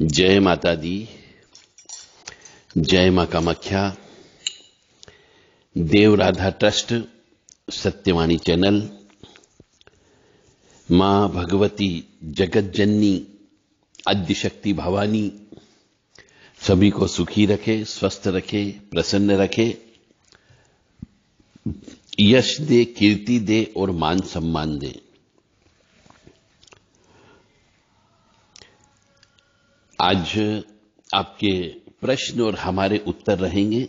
जय माता दी जय मां कामाख्या देव राधा ट्रस्ट सत्यवाणी चैनल मां भगवती जगत जननी आदिशक्ति शक्ति भवानी सभी को सुखी रखे स्वस्थ रखे प्रसन्न रखे यश दे कीर्ति दे और मान सम्मान दे आज आपके प्रश्न और हमारे उत्तर रहेंगे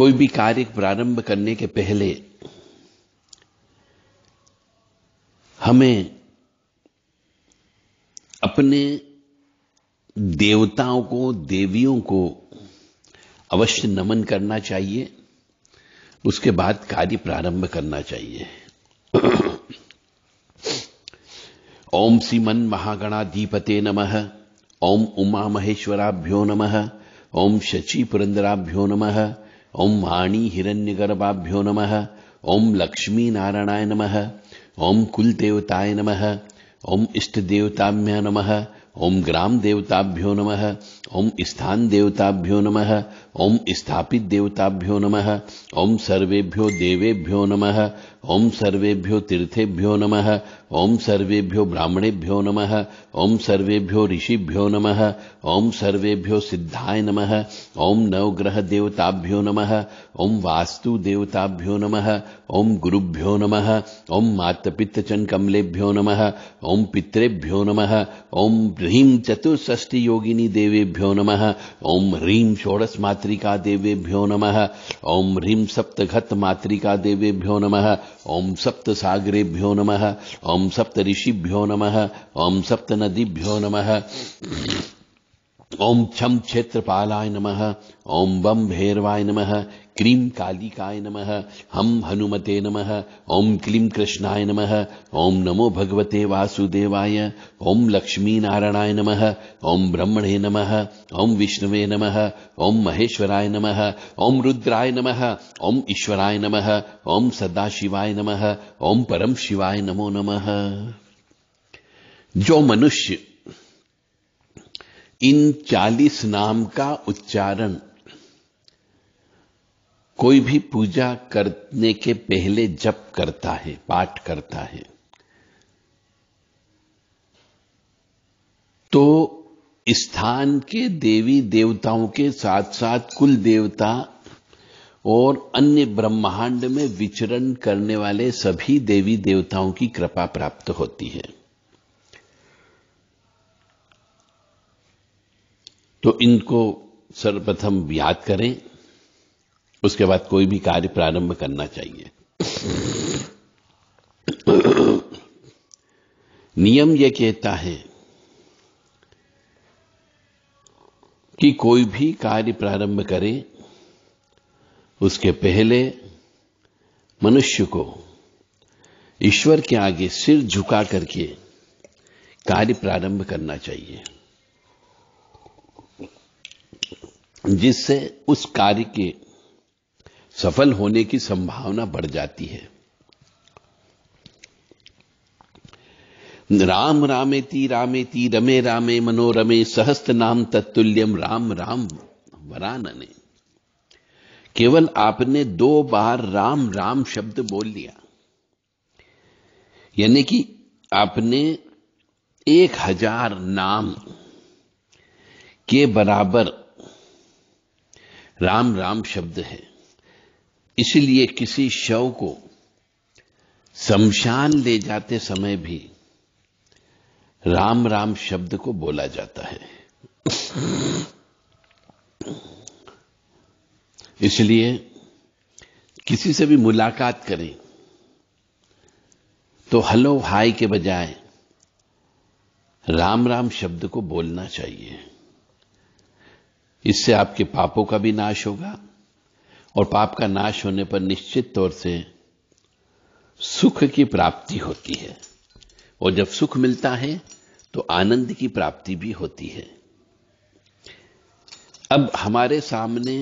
कोई भी कार्य प्रारंभ करने के पहले हमें अपने देवताओं को देवियों को अवश्य नमन करना चाहिए उसके बाद कार्य प्रारंभ करना चाहिए ओम सीमन महागणाधिपते नम ओम उमा महेश्वराभ्यो नम ओम शची पुरंदराभ्यो नम ओम वाणी हिरण्यगर्भाभ्यो नम ओम लक्ष्मी नारायणाय नम ओम कुलदेवताय नम नमः ओम इष्ट देवताभ्य ओम ग्राम देवताभ्यो नम ओम स्थान देवताभ्यो नम ओम स्थापित देवताभ्यो नम ओम सर्वेभ्यो देवेभ्यो नम ओम सर्वेभ्यो तीर्थेभ्यो नम ओम सर्वेभ्यो ब्राह्मणेभ्यो नम ओम सर्वेभ्यो ऋषिभ्यो नम ओम सर्वेभ्यो सिद्धाय नम ओम नवग्रह देवताभ्यो नम ओम वास्तु देवताभ्यो ओम गुरुभ्यो नम ओम मातपित्तचन कमलेभ्यो नम ओम पितृभ्यो नम ओम ह्रीं चतुष्षष्टि योगिनी देवेभ्यो देवेभ्यो नम ओं ह्रीं षोडश देवेभ्यो नम ओं ह्रीं सप्तघत मतृका देवेभ्यो नम ओं सप्त सागरेभ्यो नम ओं सप्त ऋषिभ्यो नम ओं सप्त नदीभ्यो नम ओं छम क्षेत्रपालाय नम ओं बम भैरवाय नम क्रीं कालिकाय नमः हम हनुमते नमः ओम क्लीं कृष्णाय नमः ओम नमो भगवते वासुदेवाय ओम नारायणाय नमः ओम ब्रह्मणे नमः ओम विष्णवे नमः ओम महेश्वराय नमः ओम रुद्राय नमः ओम ईश्वराय नमः ओम सदाशिवाय नमः ओम परम शिवाय नमो नमः जो मनुष्य इन चालीस नाम का उच्चारण कोई भी पूजा करने के पहले जप करता है पाठ करता है तो स्थान के देवी देवताओं के साथ साथ कुल देवता और अन्य ब्रह्मांड में विचरण करने वाले सभी देवी देवताओं की कृपा प्राप्त होती है तो इनको सर्वप्रथम याद करें उसके बाद कोई भी कार्य प्रारंभ करना चाहिए नियम यह कहता है कि कोई भी कार्य प्रारंभ करे उसके पहले मनुष्य को ईश्वर के आगे सिर झुका करके कार्य प्रारंभ करना चाहिए जिससे उस कार्य के सफल होने की संभावना बढ़ जाती है राम रामेति रामेति रमे रामे मनोरमे सहस्त नाम तत्तुल्यम राम राम वरानने केवल आपने दो बार राम राम शब्द बोल लिया यानी कि आपने एक हजार नाम के बराबर राम राम शब्द है इसलिए किसी शव को शमशान ले जाते समय भी राम राम शब्द को बोला जाता है इसलिए किसी से भी मुलाकात करें तो हेलो हाय के बजाय राम राम शब्द को बोलना चाहिए इससे आपके पापों का भी नाश होगा और पाप का नाश होने पर निश्चित तौर से सुख की प्राप्ति होती है और जब सुख मिलता है तो आनंद की प्राप्ति भी होती है अब हमारे सामने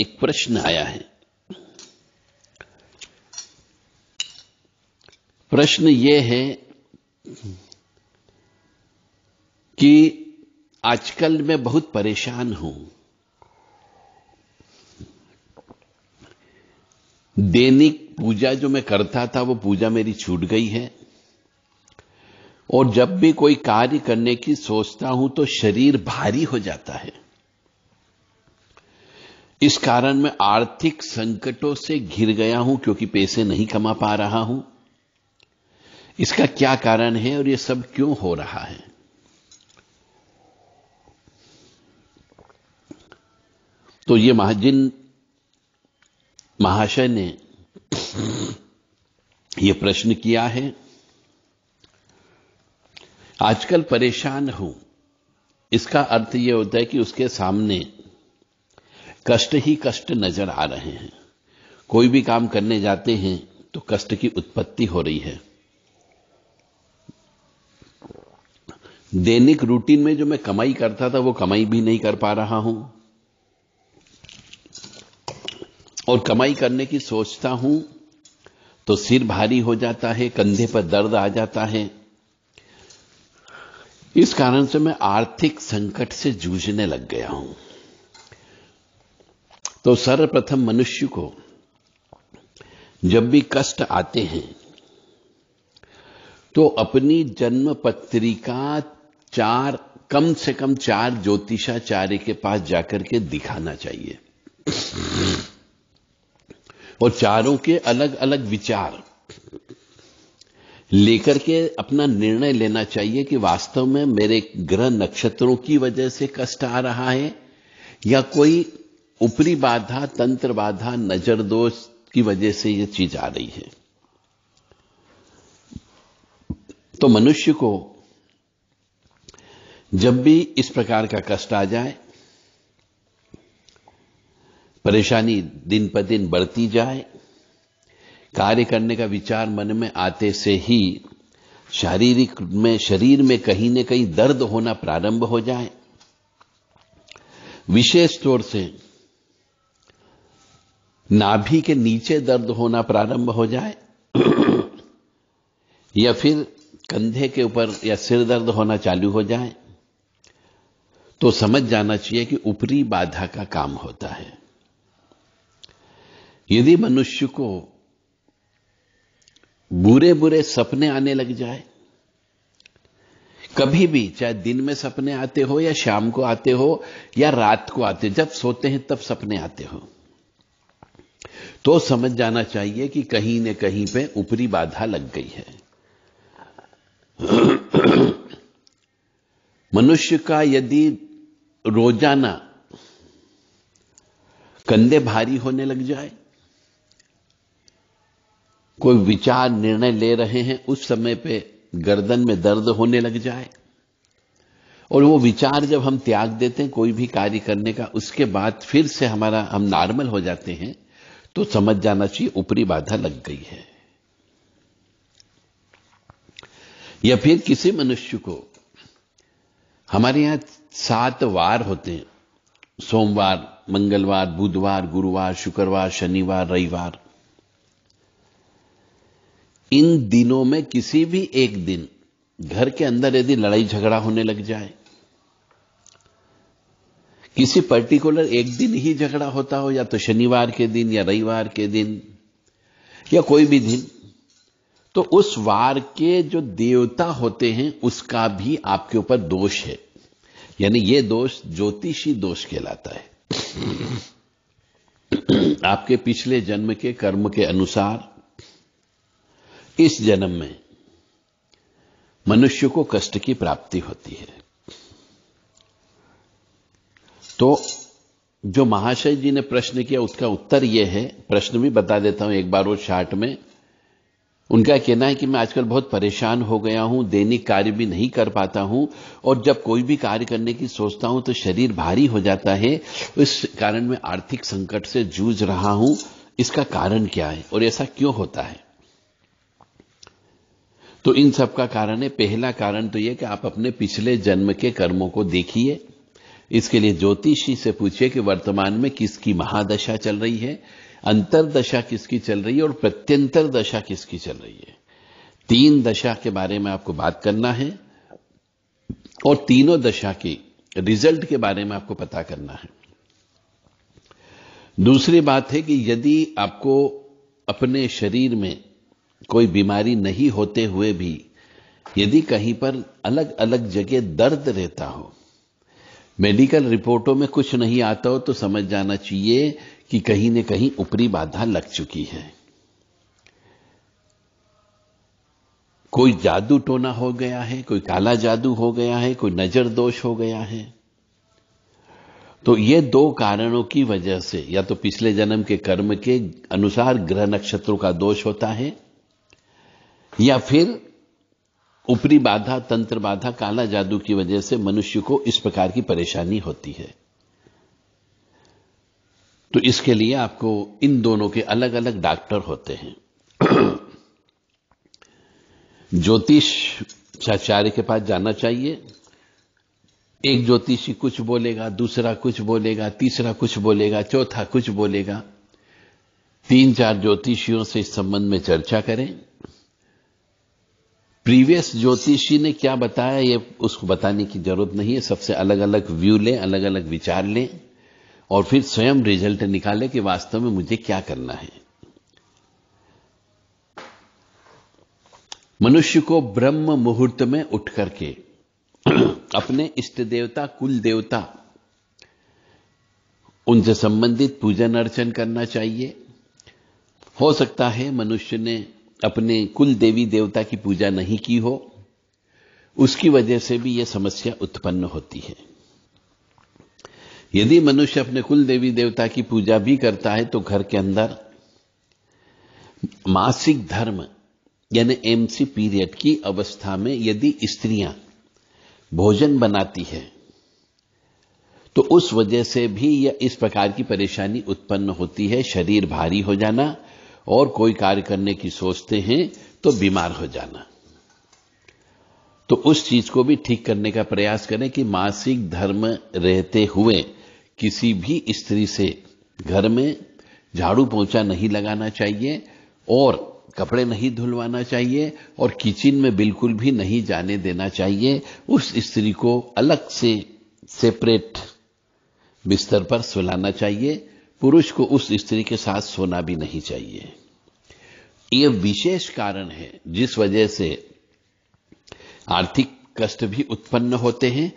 एक प्रश्न आया है प्रश्न यह है कि आजकल मैं बहुत परेशान हूं दैनिक पूजा जो मैं करता था वो पूजा मेरी छूट गई है और जब भी कोई कार्य करने की सोचता हूं तो शरीर भारी हो जाता है इस कारण मैं आर्थिक संकटों से घिर गया हूं क्योंकि पैसे नहीं कमा पा रहा हूं इसका क्या कारण है और यह सब क्यों हो रहा है तो ये महाजिन महाशय ने यह प्रश्न किया है आजकल परेशान हूं इसका अर्थ यह होता है कि उसके सामने कष्ट ही कष्ट नजर आ रहे हैं कोई भी काम करने जाते हैं तो कष्ट की उत्पत्ति हो रही है दैनिक रूटीन में जो मैं कमाई करता था वो कमाई भी नहीं कर पा रहा हूं और कमाई करने की सोचता हूं तो सिर भारी हो जाता है कंधे पर दर्द आ जाता है इस कारण से मैं आर्थिक संकट से जूझने लग गया हूं तो सर्वप्रथम मनुष्य को जब भी कष्ट आते हैं तो अपनी जन्म पत्रिका चार कम से कम चार ज्योतिषाचार्य के पास जाकर के दिखाना चाहिए और चारों के अलग अलग विचार लेकर के अपना निर्णय लेना चाहिए कि वास्तव में मेरे ग्रह नक्षत्रों की वजह से कष्ट आ रहा है या कोई ऊपरी बाधा तंत्र बाधा नजर दोष की वजह से यह चीज आ रही है तो मनुष्य को जब भी इस प्रकार का कष्ट आ जाए परेशानी दिन पर दिन बढ़ती जाए कार्य करने का विचार मन में आते से ही शारीरिक में शरीर में कहीं न कहीं दर्द होना प्रारंभ हो जाए विशेष तौर से नाभि के नीचे दर्द होना प्रारंभ हो जाए या फिर कंधे के ऊपर या सिर दर्द होना चालू हो जाए तो समझ जाना चाहिए कि ऊपरी बाधा का काम होता है यदि मनुष्य को बुरे बुरे सपने आने लग जाए कभी भी चाहे दिन में सपने आते हो या शाम को आते हो या रात को आते जब सोते हैं तब सपने आते हो तो समझ जाना चाहिए कि कहीं न कहीं पे ऊपरी बाधा लग गई है मनुष्य का यदि रोजाना कंधे भारी होने लग जाए कोई विचार निर्णय ले रहे हैं उस समय पे गर्दन में दर्द होने लग जाए और वो विचार जब हम त्याग देते हैं कोई भी कार्य करने का उसके बाद फिर से हमारा हम नॉर्मल हो जाते हैं तो समझ जाना चाहिए ऊपरी बाधा लग गई है या फिर किसी मनुष्य को हमारे यहां सात वार होते हैं सोमवार मंगलवार बुधवार गुरुवार शुक्रवार शनिवार रविवार इन दिनों में किसी भी एक दिन घर के अंदर यदि लड़ाई झगड़ा होने लग जाए किसी पर्टिकुलर एक दिन ही झगड़ा होता हो या तो शनिवार के दिन या रविवार के दिन या कोई भी दिन तो उस वार के जो देवता होते हैं उसका भी आपके ऊपर दोष है यानी यह दोष ज्योतिषी दोष कहलाता है आपके पिछले जन्म के कर्म के अनुसार इस जन्म में मनुष्य को कष्ट की प्राप्ति होती है तो जो महाशय जी ने प्रश्न किया उसका उत्तर यह है प्रश्न भी बता देता हूं एक बार वो शार्ट में उनका कहना है कि मैं आजकल बहुत परेशान हो गया हूं दैनिक कार्य भी नहीं कर पाता हूं और जब कोई भी कार्य करने की सोचता हूं तो शरीर भारी हो जाता है इस कारण मैं आर्थिक संकट से जूझ रहा हूं इसका कारण क्या है और ऐसा क्यों होता है तो इन सब का कारण है पहला कारण तो यह कि आप अपने पिछले जन्म के कर्मों को देखिए इसके लिए ज्योतिषी से पूछिए कि वर्तमान में किसकी महादशा चल रही है अंतरदशा किसकी चल रही है और प्रत्यंतर दशा किसकी चल रही है तीन दशा के बारे में आपको बात करना है और तीनों दशा की रिजल्ट के बारे में आपको पता करना है दूसरी बात है कि यदि आपको अपने शरीर में कोई बीमारी नहीं होते हुए भी यदि कहीं पर अलग अलग जगह दर्द रहता हो मेडिकल रिपोर्टों में कुछ नहीं आता हो तो समझ जाना चाहिए कि कहीं न कहीं ऊपरी बाधा लग चुकी है कोई जादू टोना हो गया है कोई काला जादू हो गया है कोई नजर दोष हो गया है तो ये दो कारणों की वजह से या तो पिछले जन्म के कर्म के अनुसार ग्रह नक्षत्रों का दोष होता है या फिर ऊपरी बाधा तंत्र बाधा काला जादू की वजह से मनुष्य को इस प्रकार की परेशानी होती है तो इसके लिए आपको इन दोनों के अलग अलग डॉक्टर होते हैं ज्योतिष के पास जाना चाहिए एक ज्योतिषी कुछ बोलेगा दूसरा कुछ बोलेगा तीसरा कुछ बोलेगा चौथा कुछ बोलेगा तीन चार ज्योतिषियों से इस संबंध में चर्चा करें प्रीवियस ज्योतिषी ने क्या बताया ये उसको बताने की जरूरत नहीं है सबसे अलग अलग व्यू लें अलग अलग विचार लें और फिर स्वयं रिजल्ट निकालें कि वास्तव में मुझे क्या करना है मनुष्य को ब्रह्म मुहूर्त में उठ करके अपने इष्ट देवता कुल देवता उनसे संबंधित पूजन अर्चन करना चाहिए हो सकता है मनुष्य ने अपने कुल देवी देवता की पूजा नहीं की हो उसकी वजह से भी यह समस्या उत्पन्न होती है यदि मनुष्य अपने कुल देवी देवता की पूजा भी करता है तो घर के अंदर मासिक धर्म यानी एमसी पीरियड की अवस्था में यदि स्त्रियां भोजन बनाती है तो उस वजह से भी यह इस प्रकार की परेशानी उत्पन्न होती है शरीर भारी हो जाना और कोई कार्य करने की सोचते हैं तो बीमार हो जाना तो उस चीज को भी ठीक करने का प्रयास करें कि मासिक धर्म रहते हुए किसी भी स्त्री से घर में झाड़ू पोंछा नहीं लगाना चाहिए और कपड़े नहीं धुलवाना चाहिए और किचन में बिल्कुल भी नहीं जाने देना चाहिए उस स्त्री को अलग से सेपरेट बिस्तर पर सुलाना चाहिए पुरुष को उस स्त्री के साथ सोना भी नहीं चाहिए यह विशेष कारण है जिस वजह से आर्थिक कष्ट भी उत्पन्न होते हैं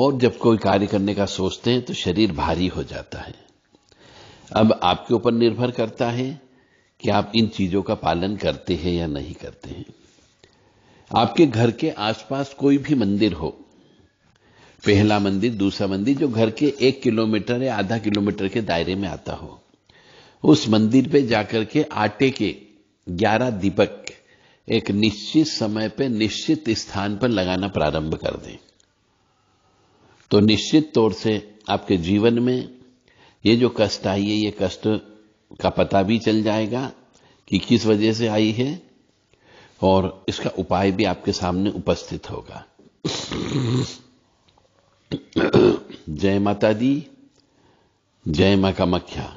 और जब कोई कार्य करने का सोचते हैं तो शरीर भारी हो जाता है अब आपके ऊपर निर्भर करता है कि आप इन चीजों का पालन करते हैं या नहीं करते हैं आपके घर के आसपास कोई भी मंदिर हो पहला मंदिर दूसरा मंदिर जो घर के एक किलोमीटर या आधा किलोमीटर के दायरे में आता हो उस मंदिर पे जाकर के आटे के ग्यारह दीपक एक निश्चित समय पे निश्चित स्थान पर लगाना प्रारंभ कर दें तो निश्चित तौर से आपके जीवन में ये जो कष्ट आई है ये कष्ट का पता भी चल जाएगा कि किस वजह से आई है और इसका उपाय भी आपके सामने उपस्थित होगा जय माता दी जय मा कामाख्या